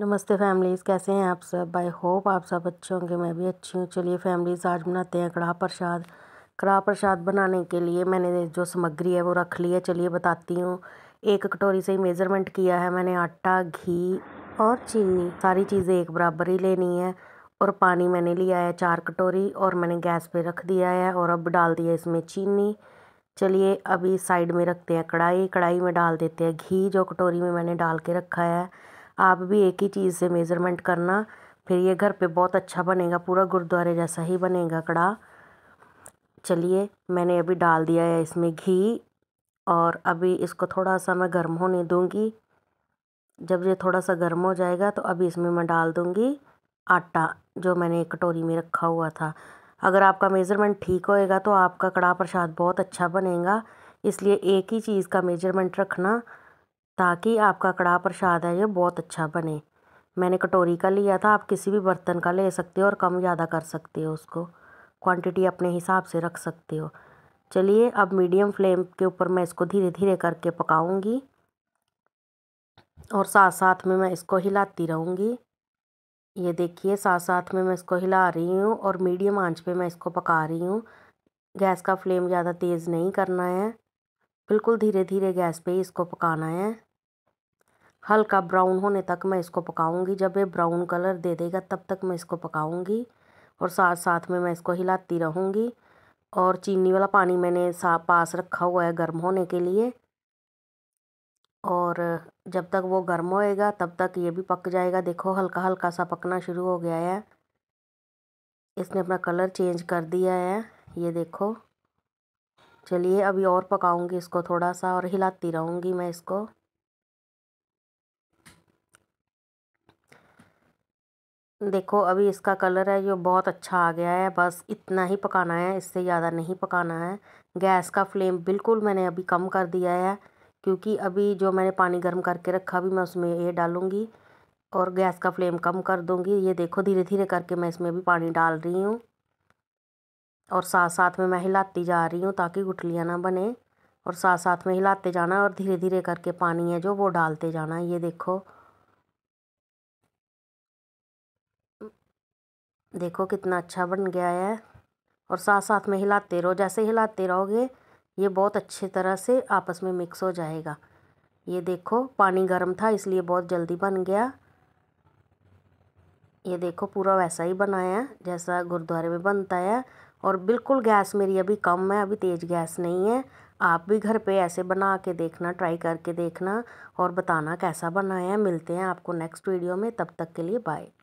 नमस्ते फैमिलीज़ कैसे हैं आप सब आई होप आप सब अच्छे होंगे मैं भी अच्छी हूँ चलिए फैमिलीज़ आज बनाते हैं कड़ाह प्रसाद कड़ाह प्रसाद बनाने के लिए मैंने जो सामग्री है वो रख ली है चलिए बताती हूँ एक कटोरी से ही मेज़रमेंट किया है मैंने आटा घी और चीनी सारी चीज़ें एक बराबर ही लेनी है और पानी मैंने लिया है चार कटोरी और मैंने गैस पर रख दिया है और अब डाल दिया इसमें चीनी चलिए अभी साइड में रखते हैं कढ़ाई कढ़ाई में डाल देते हैं घी जो कटोरी में मैंने डाल के रखा है आप भी एक ही चीज़ से मेज़रमेंट करना फिर ये घर पे बहुत अच्छा बनेगा पूरा गुरुद्वारे जैसा ही बनेगा कड़ा चलिए मैंने अभी डाल दिया है इसमें घी और अभी इसको थोड़ा सा मैं गर्म होने दूँगी जब ये थोड़ा सा गर्म हो जाएगा तो अभी इसमें मैं डाल दूँगी आटा जो मैंने एक कटोरी में रखा हुआ था अगर आपका मेज़रमेंट ठीक होएगा तो आपका कड़ा प्रसाद बहुत अच्छा बनेगा इसलिए एक ही चीज़ का मेजरमेंट रखना ताकि आपका कड़ाह प्रसाद है ये बहुत अच्छा बने मैंने कटोरी का लिया था आप किसी भी बर्तन का ले सकते हो और कम ज़्यादा कर सकते हो उसको क्वांटिटी अपने हिसाब से रख सकते हो चलिए अब मीडियम फ्लेम के ऊपर मैं इसको धीरे धीरे करके पकाऊंगी और साथ साथ में मैं इसको हिलाती रहूँगी ये देखिए साथ साथ में मैं इसको हिला रही हूँ और मीडियम आंच पे मैं इसको पका रही हूँ गैस का फ्लेम ज़्यादा तेज़ नहीं करना है बिल्कुल धीरे धीरे गैस पे ही इसको पकाना है हल्का ब्राउन होने तक मैं इसको पकाऊंगी जब ये ब्राउन कलर दे देगा तब तक मैं इसको पकाऊंगी और साथ साथ में मैं इसको हिलाती रहूंगी और चीनी वाला पानी मैंने सा पास रखा हुआ है गर्म होने के लिए और जब तक वो गर्म होएगा तब तक ये भी पक जाएगा देखो हल्का हल्का सा पकना शुरू हो गया है इसने अपना कलर चेंज कर दिया है ये देखो चलिए अभी और पकाऊंगी इसको थोड़ा सा और हिलाती रहूँगी मैं इसको देखो अभी इसका कलर है जो बहुत अच्छा आ गया है बस इतना ही पकाना है इससे ज़्यादा नहीं पकाना है गैस का फ्लेम बिल्कुल मैंने अभी कम कर दिया है क्योंकि अभी जो मैंने पानी गर्म करके रखा भी मैं उसमें ये डालूँगी और गैस का फ्लेम कम कर दूँगी ये देखो धीरे धीरे करके मैं इसमें भी पानी डाल रही हूँ और साथ साथ में मैं हिलाती जा रही हूँ ताकि गुठलियाँ ना बने और साथ साथ में हिलाते जाना और धीरे धीरे करके पानी है जो वो डालते जाना ये देखो देखो कितना अच्छा बन गया है और साथ साथ में हिलाते रहो जैसे हिलाते रहोगे ये बहुत अच्छी तरह से आपस में मिक्स हो जाएगा ये देखो पानी गर्म था इसलिए बहुत जल्दी बन गया ये देखो पूरा वैसा ही बनाया है जैसा गुरुद्वारे में बनता है और बिल्कुल गैस मेरी अभी कम है अभी तेज़ गैस नहीं है आप भी घर पे ऐसे बना के देखना ट्राई करके देखना और बताना कैसा बनाया है मिलते हैं आपको नेक्स्ट वीडियो में तब तक के लिए बाय